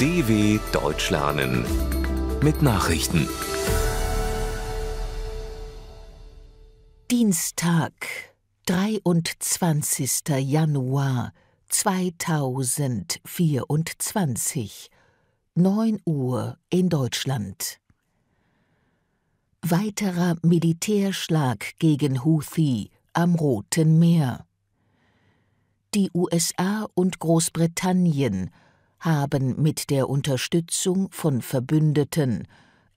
DW Deutsch lernen mit Nachrichten. Dienstag, 23. Januar 2024, 9 Uhr in Deutschland. Weiterer Militärschlag gegen Houthi am Roten Meer. Die USA und Großbritannien – haben mit der Unterstützung von Verbündeten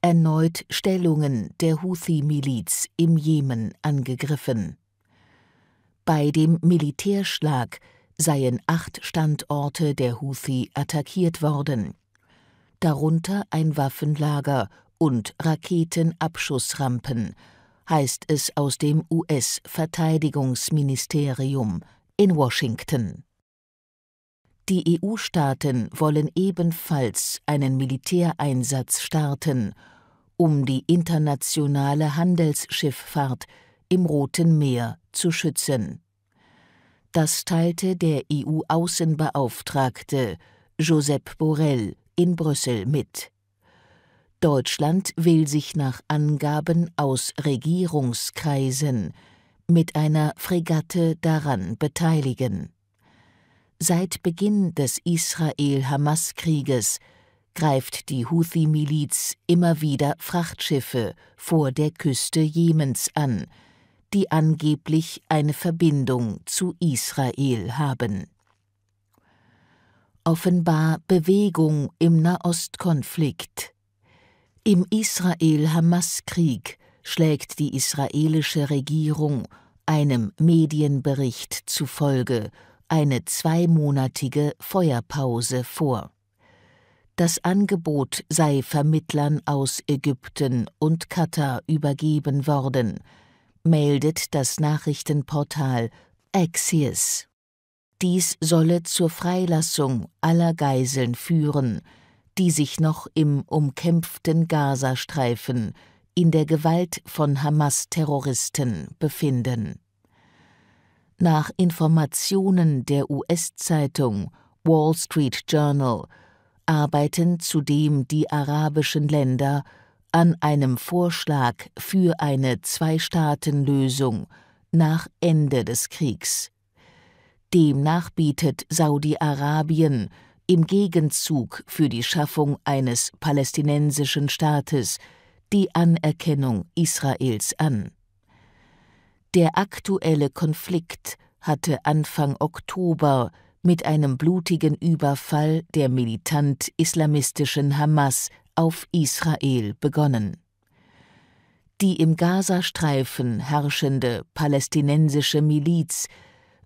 erneut Stellungen der Houthi-Miliz im Jemen angegriffen. Bei dem Militärschlag seien acht Standorte der Houthi attackiert worden, darunter ein Waffenlager und Raketenabschussrampen, heißt es aus dem US-Verteidigungsministerium in Washington. Die EU-Staaten wollen ebenfalls einen Militäreinsatz starten, um die internationale Handelsschifffahrt im Roten Meer zu schützen. Das teilte der EU-Außenbeauftragte Josep Borrell in Brüssel mit. Deutschland will sich nach Angaben aus Regierungskreisen mit einer Fregatte daran beteiligen Seit Beginn des Israel-Hamas-Krieges greift die Houthi-Miliz immer wieder Frachtschiffe vor der Küste Jemens an, die angeblich eine Verbindung zu Israel haben. Offenbar Bewegung im Nahostkonflikt. Im Israel-Hamas-Krieg schlägt die israelische Regierung einem Medienbericht zufolge eine zweimonatige Feuerpause vor. Das Angebot sei Vermittlern aus Ägypten und Katar übergeben worden, meldet das Nachrichtenportal Axios. Dies solle zur Freilassung aller Geiseln führen, die sich noch im umkämpften Gazastreifen in der Gewalt von Hamas-Terroristen befinden nach Informationen der US-Zeitung Wall Street Journal arbeiten zudem die arabischen Länder an einem Vorschlag für eine Zwei-Staaten-Lösung nach Ende des Kriegs. Demnach bietet Saudi-Arabien im Gegenzug für die Schaffung eines palästinensischen Staates die Anerkennung Israels an. Der aktuelle Konflikt hatte Anfang Oktober mit einem blutigen Überfall der militant islamistischen Hamas auf Israel begonnen. Die im Gazastreifen herrschende palästinensische Miliz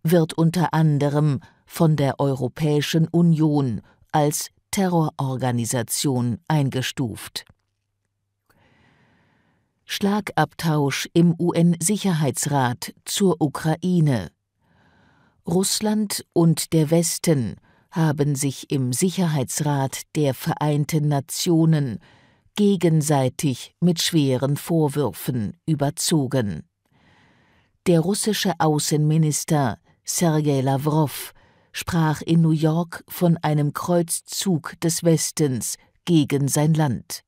wird unter anderem von der Europäischen Union als Terrororganisation eingestuft Schlagabtausch im UN-Sicherheitsrat zur Ukraine. Russland und der Westen haben sich im Sicherheitsrat der Vereinten Nationen gegenseitig mit schweren Vorwürfen überzogen. Der russische Außenminister Sergei Lavrov sprach in New York von einem Kreuzzug des Westens gegen sein Land.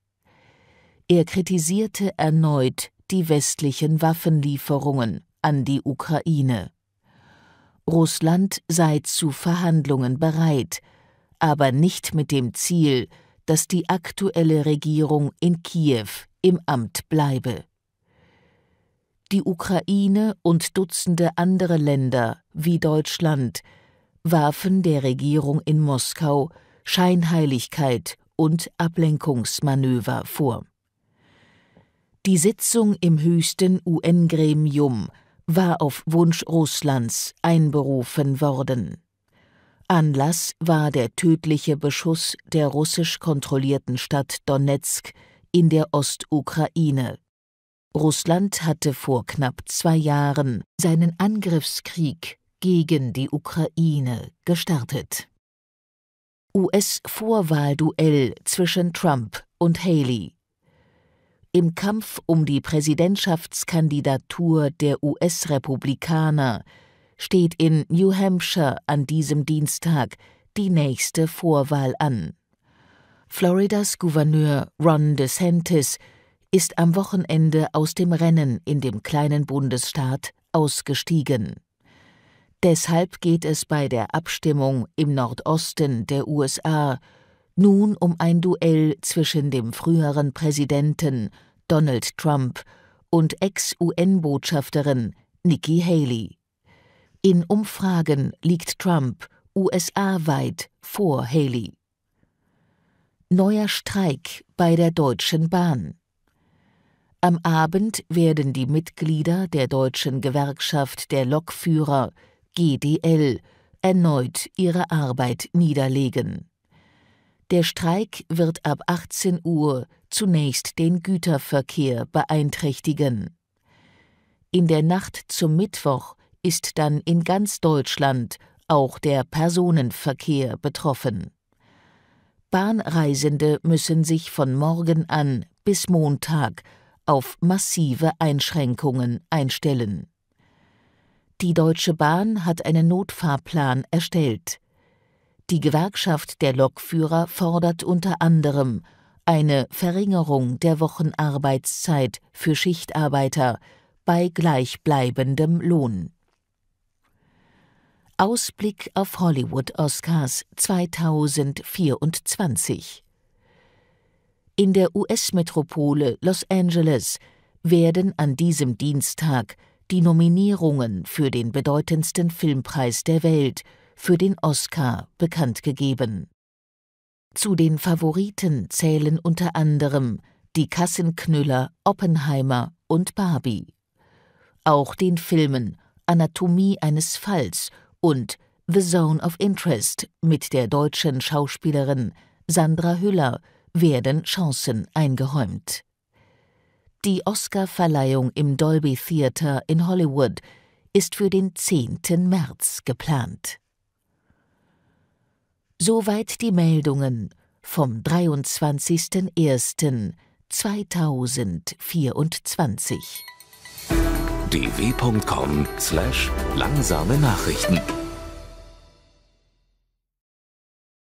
Er kritisierte erneut die westlichen Waffenlieferungen an die Ukraine. Russland sei zu Verhandlungen bereit, aber nicht mit dem Ziel, dass die aktuelle Regierung in Kiew im Amt bleibe. Die Ukraine und Dutzende andere Länder wie Deutschland warfen der Regierung in Moskau Scheinheiligkeit und Ablenkungsmanöver vor. Die Sitzung im höchsten UN-Gremium war auf Wunsch Russlands einberufen worden. Anlass war der tödliche Beschuss der russisch kontrollierten Stadt Donetsk in der Ostukraine. Russland hatte vor knapp zwei Jahren seinen Angriffskrieg gegen die Ukraine gestartet. US-Vorwahlduell zwischen Trump und Haley im Kampf um die Präsidentschaftskandidatur der US-Republikaner steht in New Hampshire an diesem Dienstag die nächste Vorwahl an. Floridas Gouverneur Ron DeSantis ist am Wochenende aus dem Rennen in dem kleinen Bundesstaat ausgestiegen. Deshalb geht es bei der Abstimmung im Nordosten der USA nun um ein Duell zwischen dem früheren Präsidenten Donald Trump und Ex-UN-Botschafterin Nikki Haley. In Umfragen liegt Trump USA-weit vor Haley. Neuer Streik bei der Deutschen Bahn. Am Abend werden die Mitglieder der Deutschen Gewerkschaft der Lokführer GDL erneut ihre Arbeit niederlegen. Der Streik wird ab 18 Uhr zunächst den Güterverkehr beeinträchtigen. In der Nacht zum Mittwoch ist dann in ganz Deutschland auch der Personenverkehr betroffen. Bahnreisende müssen sich von morgen an bis Montag auf massive Einschränkungen einstellen. Die Deutsche Bahn hat einen Notfahrplan erstellt. Die Gewerkschaft der Lokführer fordert unter anderem eine Verringerung der Wochenarbeitszeit für Schichtarbeiter bei gleichbleibendem Lohn. Ausblick auf Hollywood-Oscars 2024 In der US-Metropole Los Angeles werden an diesem Dienstag die Nominierungen für den bedeutendsten Filmpreis der Welt – für den Oscar bekannt gegeben. Zu den Favoriten zählen unter anderem die Kassenknüller Oppenheimer und Barbie. Auch den Filmen Anatomie eines Falls und The Zone of Interest mit der deutschen Schauspielerin Sandra Hüller werden Chancen eingeräumt. Die Oscarverleihung im Dolby Theater in Hollywood ist für den 10. März geplant. Soweit die Meldungen vom 23.01.2024. dw.com/langsame Nachrichten